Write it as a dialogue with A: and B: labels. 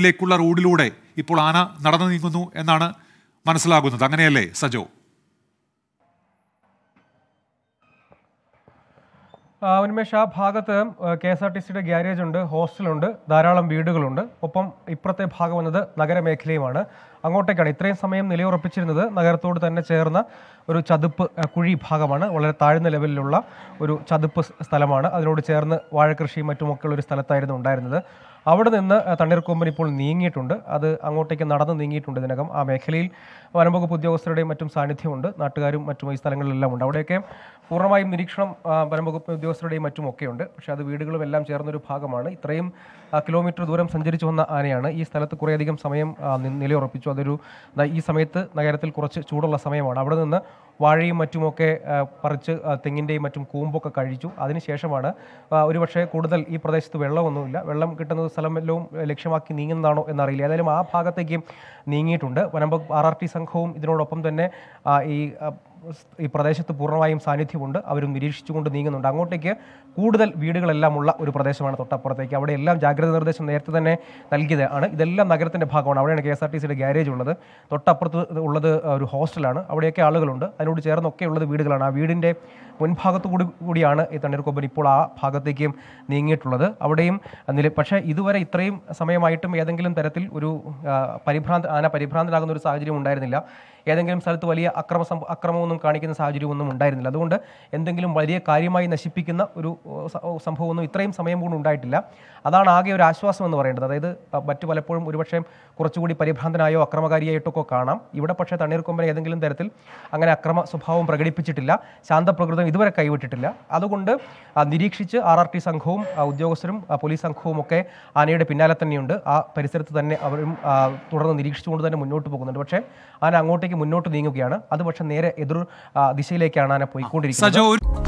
A: ിലേക്കുള്ള റോഡിലൂടെ ഇപ്പോൾ ആന നടന്നു നീങ്ങുന്നു എന്നാണ് മനസ്സിലാകുന്നത് അങ്ങനെയല്ലേ സജോ ഉന്മേഷ് ആ ഭാഗത്ത് കെ എസ് ആർ ടി സിയുടെ ഗ്യാരേജ് ഉണ്ട് ഹോസ്റ്റലുണ്ട് ധാരാളം വീടുകളുണ്ട് ഒപ്പം ഇപ്പുറത്തെ ഭാഗം എന്നത് നഗരമേഖലയുമാണ് അങ്ങോട്ടേക്കാണ് ഇത്രയും സമയം നിലയുറപ്പിച്ചിരുന്നത് നഗരത്തോട് തന്നെ ചേർന്ന ഒരു ചതുപ്പ് കുഴി ഭാഗമാണ് വളരെ താഴ്ന്ന ലെവലിലുള്ള ഒരു ചതുപ്പ് സ്ഥലമാണ് അതിനോട് ചേർന്ന് വാഴകൃഷിയും മറ്റുമൊക്കെയുള്ള ഒരു സ്ഥലത്തായിരുന്നു ഉണ്ടായിരുന്നത് അവിടെ നിന്ന് തണ്ണീർക്കൊമ്പൻ ഇപ്പോൾ നീങ്ങിയിട്ടുണ്ട് അത് അങ്ങോട്ടേക്ക് നടന്ന് നീങ്ങിയിട്ടുണ്ട് ഇതിനകം ആ മേഖലയിൽ വനംവകുപ്പ് ഉദ്യോഗസ്ഥരുടെയും മറ്റും സാന്നിധ്യമുണ്ട് നാട്ടുകാരും മറ്റും ഈ സ്ഥലങ്ങളിലെല്ലാം ഉണ്ട് അവിടെയൊക്കെ പൂർണ്ണമായും നിരീക്ഷണം വനംവകുപ്പ് ഉദ്യോഗസ്ഥരുടെയും മറ്റും ഒക്കെയുണ്ട് പക്ഷേ അത് വീടുകളും എല്ലാം ചേർന്നൊരു ഭാഗമാണ് ഇത്രയും കിലോമീറ്റർ ദൂരം സഞ്ചരിച്ചു വന്ന ആനയാണ് ഈ സ്ഥലത്ത് കുറേയധികം സമയം നിലയുറപ്പിച്ചു അതൊരു ഈ സമയത്ത് നഗരത്തിൽ കുറച്ച് ചൂടുള്ള സമയമാണ് അവിടെ നിന്ന് വാഴയും മറ്റുമൊക്കെ പറിച്ച് തെങ്ങിൻ്റെയും മറ്റും കൂമ്പൊക്കെ കഴിച്ചു അതിനുശേഷമാണ് ഒരുപക്ഷെ കൂടുതൽ ഈ പ്രദേശത്ത് വെള്ളമൊന്നുമില്ല വെള്ളം കിട്ടുന്ന സ്ഥലമെല്ലാം ലക്ഷ്യമാക്കി നീങ്ങുന്നതാണോ എന്നറിയില്ല ഏതായാലും ആ ഭാഗത്തേക്കും നീങ്ങിയിട്ടുണ്ട് വനം ആർ ആർ ടി സംഘവും ഇതിനോടൊപ്പം തന്നെ ഈ ഈ പ്രദേശത്ത് പൂർണ്ണമായും സാന്നിധ്യമുണ്ട് അവരും നിരീക്ഷിച്ചുകൊണ്ട് നീങ്ങുന്നുണ്ട് അങ്ങോട്ടേക്ക് കൂടുതൽ ഉള്ള ഒരു പ്രദേശമാണ് തൊട്ടപ്പുറത്തേക്ക് അവിടെ എല്ലാം ജാഗ്രത നിർദ്ദേശം നേരത്തെ തന്നെ നൽകിയത് ആണ് ഇതെല്ലാം നഗരത്തിൻ്റെ ഭാഗമാണ് അവിടെയാണ് കെ എസ് ആർ ടി സിയുടെ ഗ്യാരേജ് ഉള്ളത് തൊട്ടപ്പുറത്ത് ഉള്ളത് ഒരു ഹോസ്റ്റലാണ് അവിടെയൊക്കെ ആളുകളുണ്ട് അതിനോട് ചേർന്നൊക്കെ ഉള്ളത് വീടുകളാണ് ആ വീടിൻ്റെ മുൻഭാഗത്തു കൂടി കൂടിയാണ് ഈ തണ്ണീർക്കൊമ്പൻ ഇപ്പോൾ ആ ഭാഗത്തേക്കും നീങ്ങിയിട്ടുള്ളത് അവിടെയും നില പക്ഷേ ഇതുവരെ ഇത്രയും സമയമായിട്ടും ഏതെങ്കിലും തരത്തിൽ ഒരു പരിഭ്രാന്ത് ആന പരിഭ്രാന്തനാകുന്ന ഒരു സാഹചര്യം ഉണ്ടായിരുന്നില്ല ഏതെങ്കിലും സ്ഥലത്ത് വലിയ അക്രമ അക്രമമൊന്നും കാണിക്കുന്ന സാഹചര്യമൊന്നും ഉണ്ടായിരുന്നില്ല അതുകൊണ്ട് എന്തെങ്കിലും വലിയ കാര്യമായി നശിപ്പിക്കുന്ന ഒരു സംഭവമൊന്നും ഇത്രയും സമയം കൊണ്ട് ഉണ്ടായിട്ടില്ല അതാണ് ആകെ ഒരു ആശ്വാസം എന്ന് പറയേണ്ടത് അതായത് മറ്റു പലപ്പോഴും ഒരുപക്ഷെ കുറച്ചുകൂടി പരിഭ്രാന്തനായോ അക്രമകാരിയായിട്ടൊക്കെ കാണാം ഇവിടെ പക്ഷേ തണ്ണീർക്കൊമ്പൻ ഏതെങ്കിലും തരത്തിൽ അങ്ങനെ അക്രമ സ്വഭാവം പ്രകടിപ്പിച്ചിട്ടില്ല ശാന്തപ്രകൃതം ഇതുവരെ കൈവിട്ടിട്ടില്ല അതുകൊണ്ട് നിരീക്ഷിച്ച് ആർ ആർ ടി സംഘവും ഉദ്യോഗസ്ഥരും പോലീസ് സംഘവും ഒക്കെ ആനയുടെ പിന്നാലെ തന്നെയുണ്ട് ആ പരിസരത്ത് തന്നെ അവരും തുടർന്ന് നിരീക്ഷിച്ചുകൊണ്ട് തന്നെ മുന്നോട്ട് പോകുന്നുണ്ട് പക്ഷേ ആന അങ്ങോട്ടേക്ക് മുന്നോട്ട് നീങ്ങുകയാണ് അത് പക്ഷെ നേരെ എതിർ ദിശയിലേക്കാണ് ആന പോയിക്കൊണ്ടിരിക്കുന്നത്